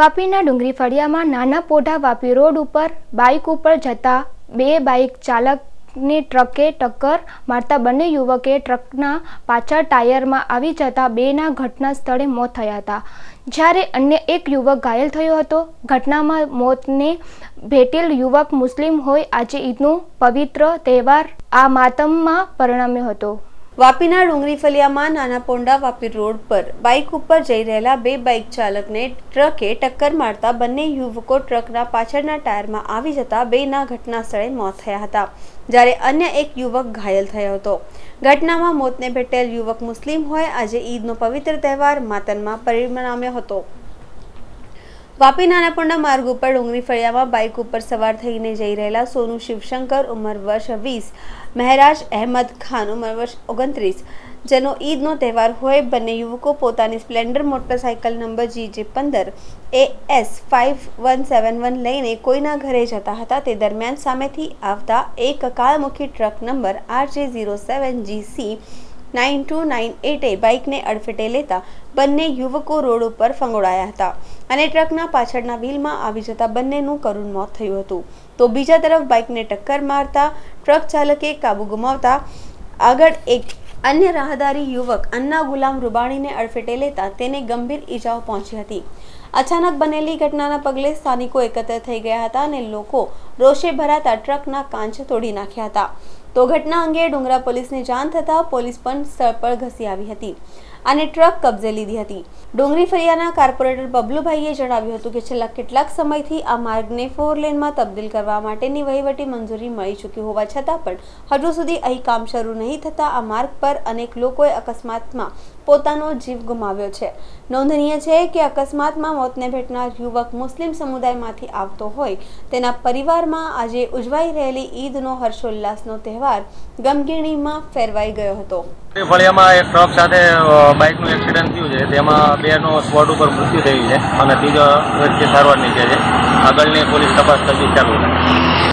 વાપીના ડુંગરી ફળિયામાં નાના પોઢા વાપી રોડ ઉપર બાઇક ઉપર જતા બે બાઇક ચાલક ટ્રકે ટક્કર મારતા બંને યુવકે ટ્રકના પાછળ ટાયરમાં આવી જતા બેના ઘટના સ્થળે મોત થયા હતા જ્યારે અન્ય એક યુવક ઘાયલ થયો હતો ઘટનામાં મોતને ભેટેલ યુવક મુસ્લિમ હોય આજે ઈદનું પવિત્ર તહેવાર આ માતમમાં પરિણમ્યો હતો વાપીના ડુંગરી ફલિયામાં નાના પોંડા વાપી રોડ પર બાઇક ઉપર જઈ રહેલા બે બાઇક ચાલકને ટ્રકે ટક્કર મારતા બંને યુવકો ટ્રકના પાછળના ટાયરમાં આવી જતા બેના ઘટના સ્થળે મોત થયા હતા જ્યારે અન્ય એક યુવક ઘાયલ થયો હતો ઘટનામાં મોતને ભેટેલ યુવક મુસ્લિમ હોય આજે ઈદનો પવિત્ર તહેવાર માતનમાં પરિણમ્યો હતો વાપી નાનાપુરના માર્ગ ઉપર ડુંગરી ફળિયામાં બાઇક ઉપર સવાર થઈને જઈ રહેલા સોનુ શિવશંકર ઉંમર વર્ષ વીસ મહેરાજ અહેમદ ખાન ઉંમર વર્ષ ઓગણત્રીસ જેનો ઈદનો તહેવાર હોય બંને યુવકો પોતાની સ્પ્લેન્ડર મોટરસાઇકલ નંબર જે પંદર A S five one seven one લઈને કોઈના ઘરે જતા હતા તે દરમિયાન સામેથી આવતા એક કાળમુખી truck number R J zero seven G C nine two nine એટે બાઇકને અડફેટે લેતા બંને યુવકો રોડ ઉપર ફંગોળાયા હતા અને ટ્રકના પાછળના વ્હીલમાં આવી જતા બંનેનું કરુણ મોત થયું હતું તો બીજા તરફ બાઇકને ટક્કર મારતા ટ્રક ચાલકે કાબુ ગુમાવતા આગળ એક અન્ય રાહદારી યુવક અન્ના ગુલામ રૂબાણીને અડફેટે લેતા તેને ગંભીર ઈજાઓ પહોંચી હતી અચાનક બનેલી ઘટનાના પગલે સ્થાનિકો એકત્ર થઈ ગયા હતા અને લોકો રોષે ભરાતા ટ્રકના કાંચ તોડી નાખ્યા હતા તો ઘટના અંગે ડુંગરા પોલીસને જાણ થતાં પોલીસ પણ સ્થળ પર ઘસી આવી હતી અને ટ્રક કબજે લીધી હતી ડુંગરી ફરિયાના કોર્પોરેટર બબલુભાઈએ જણાવ્યું હતું કે છેલ્લા કેટલાક સમયથી આ માર્ગને ફોર લેનમાં તબદીલ કરવા માટેની વહીવટી મંજૂરી મળી ચૂકી હોવા છતાં પણ હજુ સુધી અહીં કામ શરૂ નહીં થતા આ માર્ગ પર અનેક લોકોએ અકસ્માતમાં પોતાનો જીવ ગુમાવ્યો છે નોંધનીય છે કે અકસ્માતમાં મોતને ભેટનાર યુવક મુસ્લિમ સમુદાયમાંથી આવતો હોય તેના પરિવારમાં આજે ઉજવાઈ રહેલી ઈદનો હર્ષોલ્લાસનો તહેવાર ગમગીણીમાં ફેરવાઈ ગયો હતો ફળિયામાં એક ટ્રક સાથે બાઇકનું એક્સિડન્ટ થયું છે તેમાં બેનો સ્પોટ ઉપર મૃત્યુ થયું છે અને ત્રીજો વ્યક્તિ સારવાર નીકળે છે આગળની પોલીસ તપાસ તજવીજ ચાલુ છે